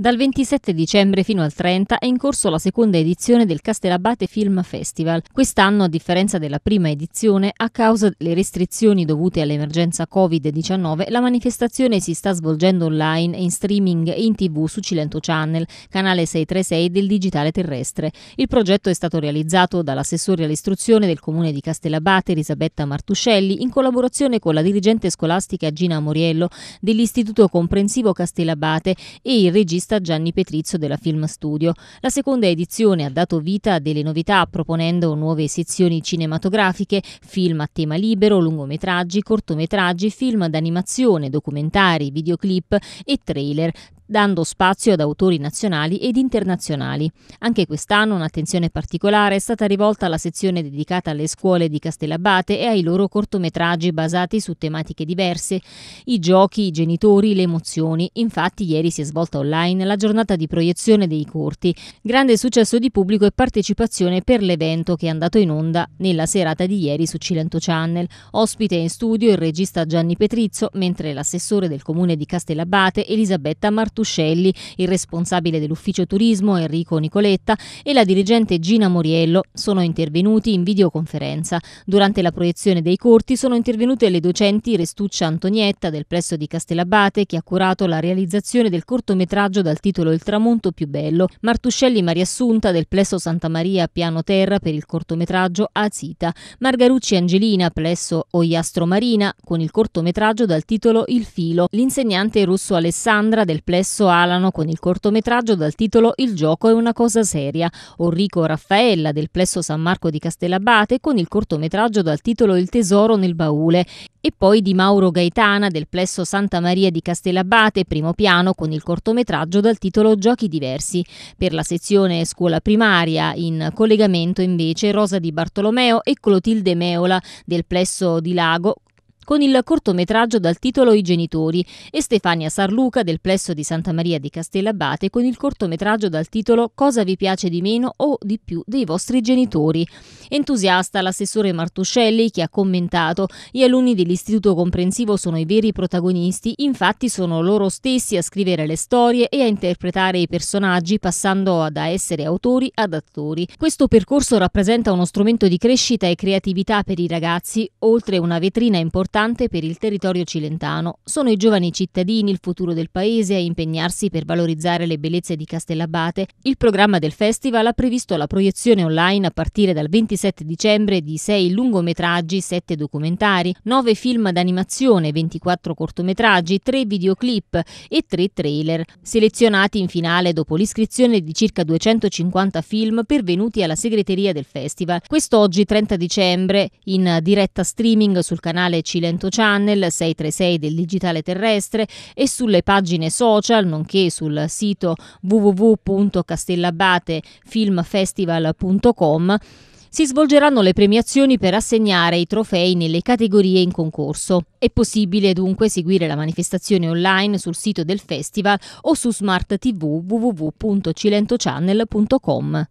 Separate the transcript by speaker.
Speaker 1: Dal 27 dicembre fino al 30 è in corso la seconda edizione del Castellabate Film Festival. Quest'anno, a differenza della prima edizione, a causa delle restrizioni dovute all'emergenza Covid-19, la manifestazione si sta svolgendo online, in streaming e in tv su Cilento Channel, canale 636 del digitale terrestre. Il progetto è stato realizzato dall'assessore all'istruzione del comune di Castellabate, Elisabetta Martuscelli, in collaborazione con la dirigente scolastica Gina Moriello dell'Istituto Comprensivo Castellabate e il regista regista Gianni Petrizzo della Film Studio. La seconda edizione ha dato vita a delle novità proponendo nuove sezioni cinematografiche, film a tema libero, lungometraggi, cortometraggi, film d'animazione, documentari, videoclip e trailer, dando spazio ad autori nazionali ed internazionali. Anche quest'anno un'attenzione particolare è stata rivolta alla sezione dedicata alle scuole di Castellabate e ai loro cortometraggi basati su tematiche diverse, i giochi, i genitori, le emozioni. Infatti ieri si è svolta online la giornata di proiezione dei corti. Grande successo di pubblico e partecipazione per l'evento che è andato in onda nella serata di ieri su Cilento Channel. Ospite in studio il regista Gianni Petrizzo, mentre l'assessore del comune di Castellabate Elisabetta Martini Martuscelli, il responsabile dell'ufficio turismo Enrico Nicoletta e la dirigente Gina Moriello sono intervenuti in videoconferenza. Durante la proiezione dei corti sono intervenute le docenti Restuccia Antonietta del presso di Castellabate che ha curato la realizzazione del cortometraggio dal titolo Il tramonto più bello, Martuscelli Maria Assunta del plesso Santa Maria Piano Terra per il cortometraggio Azita, Margarucci Angelina plesso Oiastro Marina con il cortometraggio dal titolo Il filo, l'insegnante russo Alessandra del plesso successo Alano con il cortometraggio dal titolo Il gioco è una cosa seria, Orrico Raffaella del Plesso San Marco di Castellabate con il cortometraggio dal titolo Il tesoro nel baule e poi di Mauro Gaetana del Plesso Santa Maria di Castellabate, primo piano, con il cortometraggio dal titolo Giochi diversi. Per la sezione scuola primaria, in collegamento invece, Rosa di Bartolomeo e Clotilde Meola del Plesso di Lago con il cortometraggio dal titolo I genitori e Stefania Sarluca del plesso di Santa Maria di Castellabate con il cortometraggio dal titolo Cosa vi piace di meno o di più dei vostri genitori. Entusiasta l'assessore Martuscelli che ha commentato gli alunni dell'istituto comprensivo sono i veri protagonisti, infatti sono loro stessi a scrivere le storie e a interpretare i personaggi passando da essere autori ad attori. Questo percorso rappresenta uno strumento di crescita e creatività per i ragazzi, oltre una vetrina importante importante per il territorio cilentano. Sono i giovani cittadini il futuro del paese a impegnarsi per valorizzare le bellezze di Castellabate. Il programma del festival ha previsto la proiezione online a partire dal 27 dicembre di 6 lungometraggi, 7 documentari, 9 film d'animazione, 24 cortometraggi, 3 videoclip e 3 trailer, selezionati in finale dopo l'iscrizione di circa 250 film pervenuti alla segreteria del festival. Quest'oggi 30 dicembre in diretta streaming sul canale Cilentano, Cilento Channel 636 del Digitale Terrestre e sulle pagine social, nonché sul sito www.castellabatefilmfestival.com si svolgeranno le premiazioni per assegnare i trofei nelle categorie in concorso. È possibile dunque seguire la manifestazione online sul sito del festival o su smart tv www.cilentochannel.com.